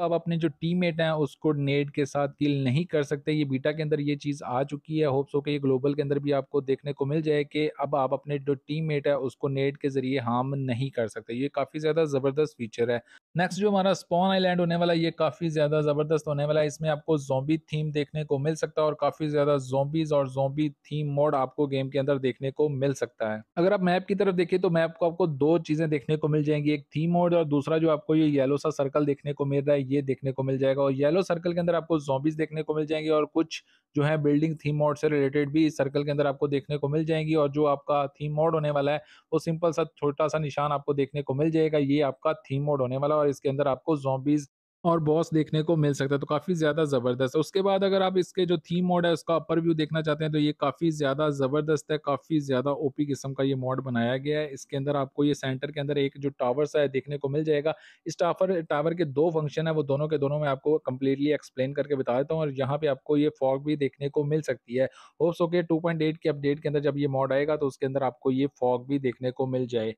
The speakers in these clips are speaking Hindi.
अब अपने जो टीममेट हैं उसको नेड के साथ डील नहीं कर सकते ये बीटा के अंदर ये चीज़ आ चुकी है होप्स हो कि ये ग्लोबल के अंदर भी आपको देखने को मिल जाए कि अब आप अपने जो टीममेट है उसको नेड के ज़रिए हार्म नहीं कर सकते ये काफ़ी ज़्यादा ज़बरदस्त फीचर है नेक्स्ट जो हमारा स्पॉन आईलैंड होने वाला ये काफ़ी ज़्यादा ज़बरदस्त होने वाला है इसमें आपको जोम्बी थीम देखने को मिल सकता है और काफ़ी ज़्यादा जोम्बीज़ और जोम्बी थीम मोड आपको गेम के अंदर देखने को मिल सकता है अगर आप मैप की तरफ देखें तो मैप को आपको दो चीज़ें देखने को मिल जाएंगी एक थीम मोड और दूसरा जो आपको ये येलो सा सर्कल देखने को मिल रहा है ये देखने को मिल जाएगा और येलो सर्कल के अंदर आपको जॉम्बीज देखने को मिल जाएंगे और कुछ जो है बिल्डिंग थीम मोड से रिलेटेड भी इस सर्कल के अंदर आपको देखने को मिल जाएंगी और जो आपका थीम मोड होने वाला है वो सिंपल सा छोटा सा निशान आपको देखने को मिल जाएगा ये आपका थीम मोड होने वाला और इसके अंदर आपको जॉम्बीज और बॉस देखने को मिल सकता है तो काफ़ी ज़्यादा ज़बरदस्त है उसके बाद अगर आप इसके जो थीम मोड है उसका अपर व्यू देखना चाहते हैं तो ये काफ़ी ज़्यादा ज़बरदस्त है काफ़ी ज़्यादा ओपी किस्म का ये मॉड बनाया गया है इसके अंदर आपको ये सेंटर के अंदर एक जो टावर सा है देखने को मिल जाएगा इस टावर टावर के दो फंक्शन है वो दोनों के दोनों मैं आपको कम्प्लीटली एक्सप्लेन करके बता देता हूँ और यहाँ पर आपको ये फॉग भी देखने को मिल सकती है होप्स ओके टू के अपडेट के अंदर जब ये मॉड आएगा तो उसके अंदर आपको ये फॉग भी देखने को मिल जाए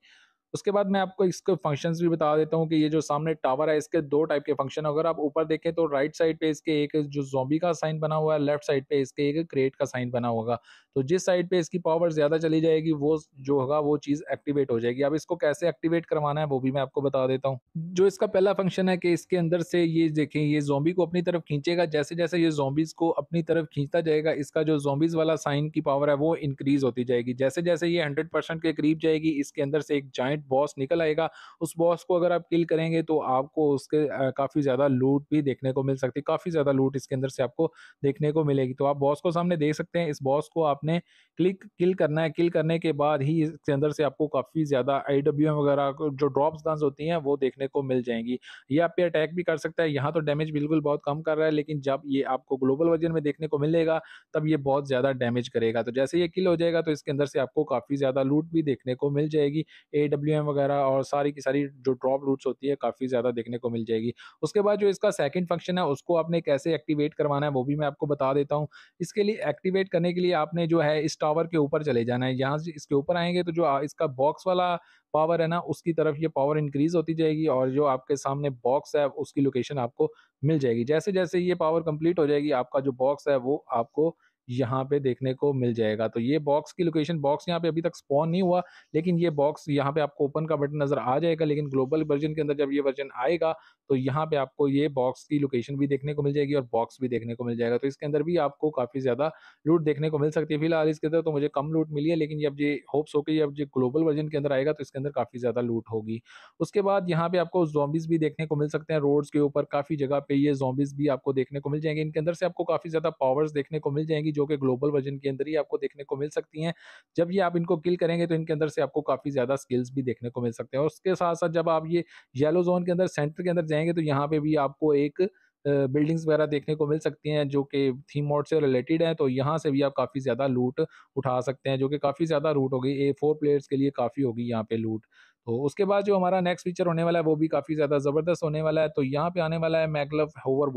उसके बाद मैं आपको इसके फंक्शंस भी बता देता हूँ कि ये जो सामने टावर है इसके दो टाइप के फंक्शन अगर आप ऊपर देखें तो राइट साइड पे इसके एक जो जोम्बी का साइन बना हुआ है लेफ्ट साइड पे इसके एक क्रेट का साइन बना होगा तो जिस साइड पे इसकी पावर ज़्यादा चली जाएगी वो जो होगा वो चीज़ एक्टिवेट हो जाएगी अब इसको कैसे एक्टिवेट करवाना है वो भी मैं आपको बता देता हूँ जो इसका पहला फंक्शन है कि इसके अंदर से ये देखें ये जोम्बी को अपनी तरफ खींचेगा जैसे जैसे ये जोम्बीज को अपनी तरफ खींचता जाएगा इसका जो जोम्बीज वाला साइन की पावर है वो इंक्रीज होती जाएगी जैसे जैसे ये हंड्रेड के करीब जाएगी इसके अंदर से एक जॉइंट बॉस निकल आएगा उस बॉस को अगर आप किल करेंगे तो आपको उसके काफ़ी ज़्यादा लूट भी देखने को मिल सकती है काफ़ी ज़्यादा लूट इसके अंदर से आपको देखने को मिलेगी तो आप बॉस को सामने देख सकते हैं इस बॉस को आपने क्लिक किल करना है किल करने के बाद ही इसके अंदर से आपको काफ़ी ज़्यादा आई वगैरह जो ड्रॉप्स डांस होती हैं वो देखने को मिल जाएंगी ये आप पे अटैक भी कर सकता है यहाँ तो डैमेज बिल्कुल बहुत कम कर रहा है लेकिन जब ये आपको ग्लोबल वर्जन में देखने को मिलेगा तब ये बहुत ज़्यादा डैमेज करेगा तो जैसे ये किल हो जाएगा तो इसके अंदर से आपको काफ़ी ज़्यादा लूट भी देखने को मिल जाएगी ए डब्ल्यू एम वगैरह और सारी की सारी जो ड्रॉप रूट्स होती है काफ़ी ज़्यादा देखने को मिल जाएगी उसके बाद जो इसका सेकंड फंक्शन है उसको आपने कैसे एक्टिवेट करवाना है वो भी मैं आपको बता देता हूँ इसके लिए एक्टिवेट करने के लिए आपने जो है इस टावर के ऊपर चले जाना है यहाँ से इसके ऊपर आएंगे तो जो इसका बॉक्स वाला पावर है ना उसकी तरफ ये पावर इंक्रीज होती जाएगी और जो आपके सामने बॉक्स है उसकी लोकेशन आपको मिल जाएगी जैसे जैसे ये पावर कंप्लीट हो जाएगी आपका जो बॉक्स है वो आपको यहाँ पे देखने को मिल जाएगा तो ये बॉक्स की लोकेशन बॉक्स यहाँ पे अभी तक स्पॉन नहीं हुआ लेकिन ये बॉक्स यहाँ पे आपको ओपन का बटन नजर आ जाएगा लेकिन ग्लोबल वर्जन के अंदर जब ये वर्जन आएगा तो यहाँ पे आपको ये बॉक्स की लोकेशन भी देखने को मिल जाएगी और बॉक्स भी देखने को मिल जाएगा तो इसके अंदर भी आपको काफ़ी ज़्यादा लूट देखने को मिल सकती है फिलहाल इसके अंदर तो मुझे कम लूट मिली है लेकिन जब ये होप्स हो अब जो ग्लोबल वर्जन के अंदर आएगा तो इसके अंदर काफ़ी ज़्यादा लूट होगी उसके बाद यहाँ पे आपको जॉम्बिस भी देखने को मिल सकते हैं रोड्स के ऊपर काफ़ी जगह पे ये जॉम्बिस भी आपको देखने को मिल जाएंगे इनके अंदर से आपको काफ़ी ज़्यादा पावर्स देखने को मिल जाएंगी जो कि ग्लोबल वर्जन के अंदर ही आपको देखने को मिल सकती हैं जब ये आप इनको किल करेंगे तो इनके अंदर से आपको काफ़ी ज़्यादा स्किल्स भी देखने को मिल सकते हैं और उसके साथ साथ जब आप ये येलो जोन के अंदर सेंटर के अंदर जाएंगे तो यहाँ पर भी आपको एक बिल्डिंग्स वगैरह देखने को मिल सकती हैं जो कि थीम मोड से रिलेटेड हैं तो यहाँ से भी आप काफ़ी ज़्यादा लूट उठा सकते हैं जो कि काफ़ी ज़्यादा रूट होगी ए फोर प्लेयर्स के लिए काफ़ी होगी यहाँ पे लूट तो उसके बाद जो हमारा नेक्स्ट फीचर होने वाला है वो भी काफ़ी ज़्यादा ज़बरदस्त होने वाला है तो यहाँ पे आने वाला है मैगलव होवर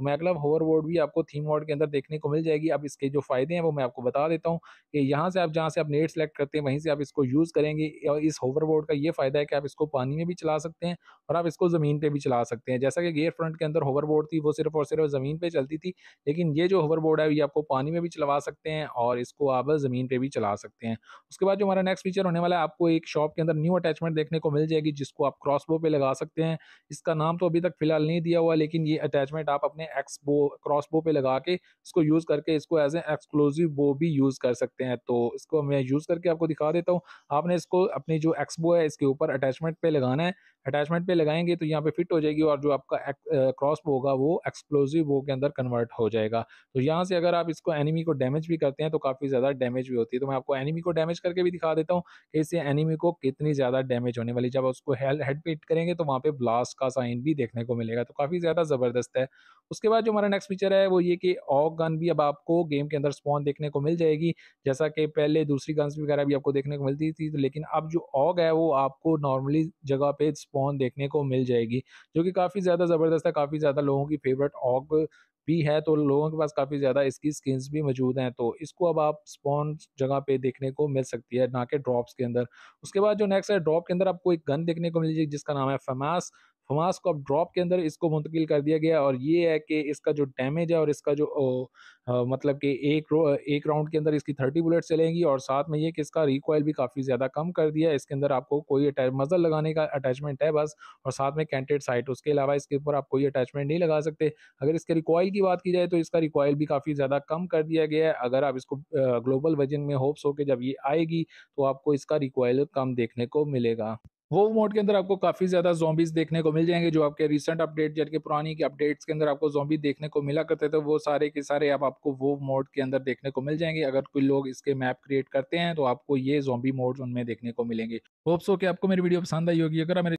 तो मैं अगला होवर भी आपको थीम मोड के अंदर देखने को मिल जाएगी अब इसके जो फ़ायदे हैं वो मैं आपको बता देता हूँ कि यहाँ से आप जहाँ से आप नेट सेलेक्ट करते हैं वहीं से आप इसको यूज़ करेंगे और इस होवर बोर्ड का ये फ़ायदा है कि आप इसको पानी में भी चला सकते हैं और आप इसको ज़मीन पर भी चला सकते हैं जैसा कि गेयर फ्रंट के अंदर होवर बोर्ड थी वो सिर्फ और सिर्फ ज़मीन पर चलती थी लेकिन ये जो होवर बोर्ड है ये आपको पानी में भी चलवा सकते हैं और इसको आप ज़मीन पर भी चला सकते हैं उसके बाद जो हमारा नेक्स्ट फीचर होने वाला है आपको एक शॉप के अंदर न्यू अटैचमेंट देखने को मिल जाएगी जिसको आप क्रॉसबो पे लगा सकते हैं इसका नाम तो अभी तक फिलहाल नहीं दिया हुआ लेकिन ये अटैचमेंट आप अपने एक्स बो क्रॉस बो पे लगा के इसको यूज़ करके इसको एज ए एक्सक्लूसिव बो भी यूज़ कर सकते हैं तो इसको मैं यूज़ करके आपको दिखा देता हूँ आपने इसको अपनी जो एक्स बो है इसके ऊपर अटैचमेंट पे लगाना है अटैचमेंट पे लगाएंगे तो यहाँ पे फिट हो जाएगी और जो आपका क्रॉस बो होगा वो एक्सप्लोजिव बो के अंदर कन्वर्ट हो जाएगा तो यहाँ से अगर आप इसको एनिमी को डैमेज भी करते हैं तो काफ़ी ज़्यादा डैमेज भी होती है तो मैं आपको एनिमी को डैमेज करके भी दिखा देता हूँ कि इससे एनिमी को कितनी ज़्यादा डैमेज होने वाली जब उसको हेड पे हिट करेंगे तो वहाँ पर ब्लास्ट का साइन भी देखने को मिलेगा तो काफ़ी ज़्यादा ज़बरदस्त है उसके बाद जो हमारा नेक्स्ट फीचर है वो ये कि ऑग गन भी अब आपको गेम के अंदर स्पॉन देखने को मिल जाएगी जैसा कि पहले दूसरी गन्स वगैरह भी आपको देखने को मिलती थी तो लेकिन अब जो ऑग है वो आपको नॉर्मली जगह पे स्पॉन देखने को मिल जाएगी जो कि काफ़ी ज़्यादा ज़बरदस्त है काफ़ी ज़्यादा लोगों की फेवरेट ऑग भी है तो लोगों के पास काफ़ी ज़्यादा इसकी स्किन्स भी मौजूद हैं तो इसको अब आप स्पॉन जगह पे देखने को मिल सकती है ना कि ड्रॉप्स के अंदर उसके बाद जो नेक्स्ट है ड्रॉप के अंदर आपको एक गन देखने को मिल जाएगी जिसका नाम है फमास हमास को अब ड्रॉप के अंदर इसको मुंतकिल कर दिया गया और ये है कि इसका जो डैमेज है और इसका जो आ, मतलब कि एक एक राउंड के अंदर इसकी थर्टी बुलेट चलेंगी और साथ में ये कि इसका रिकॉयल भी काफ़ी ज़्यादा कम कर दिया इसके अंदर आपको कोई मजल लगाने का अटैचमेंट है बस और साथ में कैंटेड साइट उसके अलावा इसके ऊपर आप कोई अटैचमेंट नहीं लगा सकते अगर इसके रिकॉयल की बात की जाए तो इसका रिकॉयल भी काफ़ी ज़्यादा कम कर दिया गया है अगर आप इसको ग्लोबल वजन में होप्स हो के जब ये आएगी तो आपको इसका रिकॉयल कम देखने को मिलेगा वो मोड के अंदर आपको काफ़ी ज़्यादा जोम्बीज देखने को मिल जाएंगे जो आपके रिसेंट अपडेट जबकि पुरानी के अपडेट्स के अंदर आपको जॉम्बी देखने को मिला करते थे वो सारे के सारे अब आप आपको वो मोड के अंदर देखने को मिल जाएंगे अगर कोई लोग इसके मैप क्रिएट करते हैं तो आपको ये जॉम्बी मोड उनमें देखने को मिलेंगे होप्स हो कि आपको मेरी वीडियो पसंद आई होगी अगर मेरे